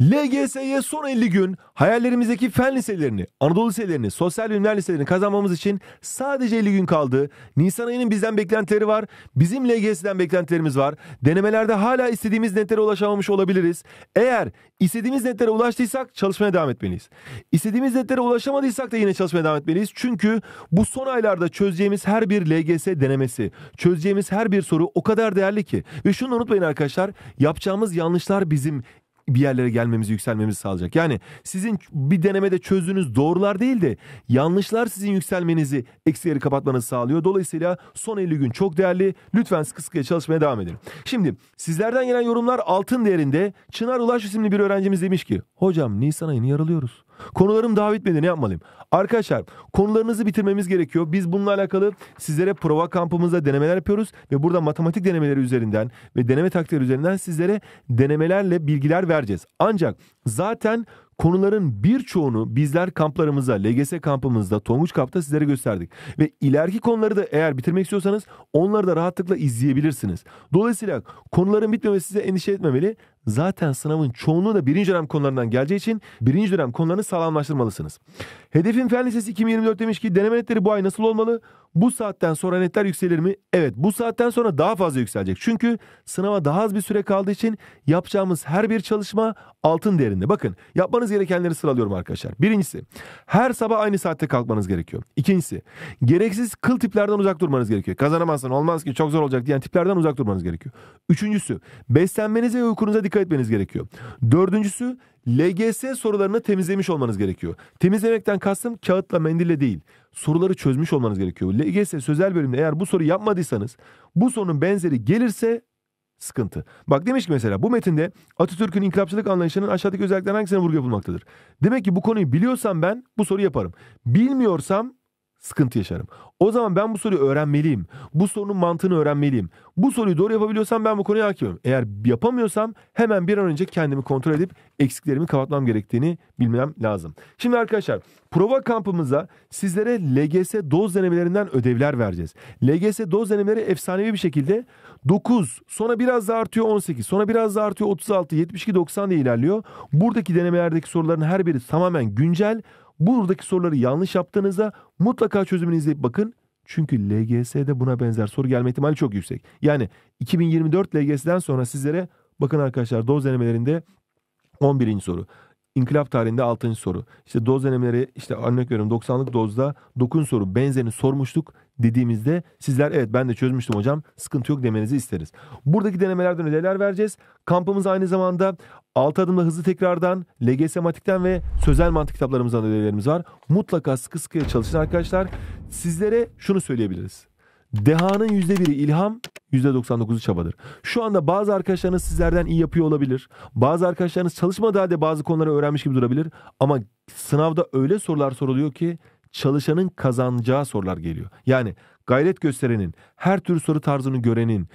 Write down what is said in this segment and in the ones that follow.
LGS'ye son 50 gün hayallerimizdeki fen liselerini, Anadolu liselerini, sosyal bilimler liselerini kazanmamız için sadece 50 gün kaldı. Nisan ayının bizden beklentileri var. Bizim LGS'den beklentilerimiz var. Denemelerde hala istediğimiz netlere ulaşamamış olabiliriz. Eğer istediğimiz netlere ulaştıysak çalışmaya devam etmeliyiz. İstediğimiz netlere ulaşamadıysak da yine çalışmaya devam etmeliyiz. Çünkü bu son aylarda çözeceğimiz her bir LGS denemesi, çözeceğimiz her bir soru o kadar değerli ki. Ve şunu unutmayın arkadaşlar, yapacağımız yanlışlar bizim bir yerlere gelmemizi, yükselmemizi sağlayacak. Yani sizin bir denemede çözdüğünüz doğrular değil de yanlışlar sizin yükselmenizi, eksileri kapatmanızı sağlıyor. Dolayısıyla son 50 gün çok değerli. Lütfen sıkı sıkıya çalışmaya devam edin. Şimdi sizlerden gelen yorumlar altın değerinde. Çınar Ulaş isimli bir öğrencimiz demiş ki, hocam Nisan ayını yaralıyoruz. Konularım daha bitmedi ne yapmalıyım? Arkadaşlar konularınızı bitirmemiz gerekiyor. Biz bununla alakalı sizlere prova kampımızda denemeler yapıyoruz ve burada matematik denemeleri üzerinden ve deneme taktikleri üzerinden sizlere denemelerle bilgiler vereceğiz. Ancak zaten Konuların birçoğunu bizler kamplarımızda, LGS kampımızda, Tonguç kampta sizlere gösterdik. Ve ileriki konuları da eğer bitirmek istiyorsanız onları da rahatlıkla izleyebilirsiniz. Dolayısıyla konuların bitmemesi size endişe etmemeli. Zaten sınavın çoğunluğu da birinci dönem konularından geleceği için birinci dönem konularını sağlamlaştırmalısınız. Hedefim Fen Lisesi 2024 demiş ki deneme netleri bu ay nasıl olmalı? Bu saatten sonra netler yükselir mi? Evet bu saatten sonra daha fazla yükselecek. Çünkü sınava daha az bir süre kaldığı için yapacağımız her bir çalışma altın değerinde. Bakın yapmanız gerekenleri sıralıyorum arkadaşlar. Birincisi her sabah aynı saatte kalkmanız gerekiyor. İkincisi gereksiz kıl tiplerden uzak durmanız gerekiyor. Kazanamazsan olmaz ki çok zor olacak diyen tiplerden uzak durmanız gerekiyor. Üçüncüsü beslenmenize ve uykunuza dikkat etmeniz gerekiyor. Dördüncüsü LGS sorularını temizlemiş olmanız gerekiyor. Temizlemekten kastım kağıtla mendille değil soruları çözmüş olmanız gerekiyor. LGS sözel bölümde eğer bu soru yapmadıysanız bu sorunun benzeri gelirse sıkıntı. Bak demiş ki mesela bu metinde Atatürk'ün inkılapçılık anlayışının aşağıdaki özelliklerden hangisine vurgu yapılmaktadır? Demek ki bu konuyu biliyorsam ben bu soruyu yaparım. Bilmiyorsam sıkıntı yaşarım. O zaman ben bu soruyu öğrenmeliyim. Bu sorunun mantığını öğrenmeliyim. Bu soruyu doğru yapabiliyorsam ben bu konuya hakimim. Eğer yapamıyorsam hemen bir an önce kendimi kontrol edip eksiklerimi kapatmam gerektiğini bilmem lazım. Şimdi arkadaşlar prova kampımıza sizlere LGS doz denemelerinden ödevler vereceğiz. LGS doz denemeleri efsanevi bir şekilde 9 sonra biraz daha artıyor 18 sonra biraz daha artıyor 36 72 90 diye ilerliyor. Buradaki denemelerdeki soruların her biri tamamen güncel Buradaki soruları yanlış yaptığınızda mutlaka çözümünü izleyip bakın. Çünkü LGS'de buna benzer soru gelme ihtimali çok yüksek. Yani 2024 LGS'den sonra sizlere bakın arkadaşlar doz denemelerinde 11. soru. İnkılap tarihinde 6. soru. İşte doz denemeleri işte örnek veriyorum 90'lık dozda 9 soru benzerini sormuştuk dediğimizde sizler evet ben de çözmüştüm hocam sıkıntı yok demenizi isteriz. Buradaki denemelerden ödevler vereceğiz. Kampımız aynı zamanda 6 adımda hızlı tekrardan, LGS matikten ve sözel mantık kitaplarımızdan ödevlerimiz var. Mutlaka sıkı sıkıya çalışın arkadaşlar. Sizlere şunu söyleyebiliriz. Dehanın %1'i ilham, %99'u çabadır. Şu anda bazı arkadaşlarınız sizlerden iyi yapıyor olabilir. Bazı arkadaşlarınız çalışmadığı halde bazı konuları öğrenmiş gibi durabilir. Ama sınavda öyle sorular soruluyor ki çalışanın kazanacağı sorular geliyor. Yani gayret gösterenin, her tür soru tarzını görenin,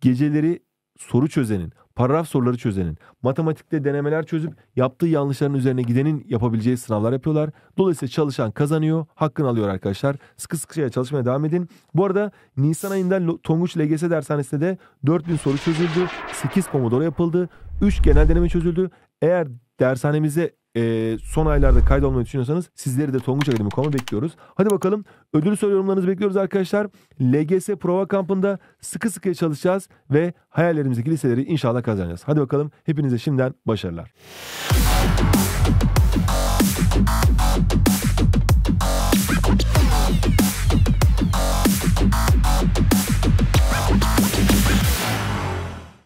geceleri soru çözenin, paragraf soruları çözenin, matematikte denemeler çözüp yaptığı yanlışların üzerine gidenin yapabileceği sınavlar yapıyorlar. Dolayısıyla çalışan kazanıyor, hakkını alıyor arkadaşlar. Sıkı sıkıya çalışmaya devam edin. Bu arada Nisan ayında Tonguç LGS dershanesinde de 4000 soru çözüldü, 8 pomodoro yapıldı, 3 genel deneme çözüldü. Eğer dershanemize e, son aylarda kaydolmayı düşünüyorsanız sizleri de Tonguç Akademi.com'a bekliyoruz. Hadi bakalım ödül soru yorumlarınızı bekliyoruz arkadaşlar. LGS Prova Kampı'nda sıkı sıkı çalışacağız ve hayallerimizdeki liseleri inşallah kazanacağız. Hadi bakalım hepinize şimdiden başarılar.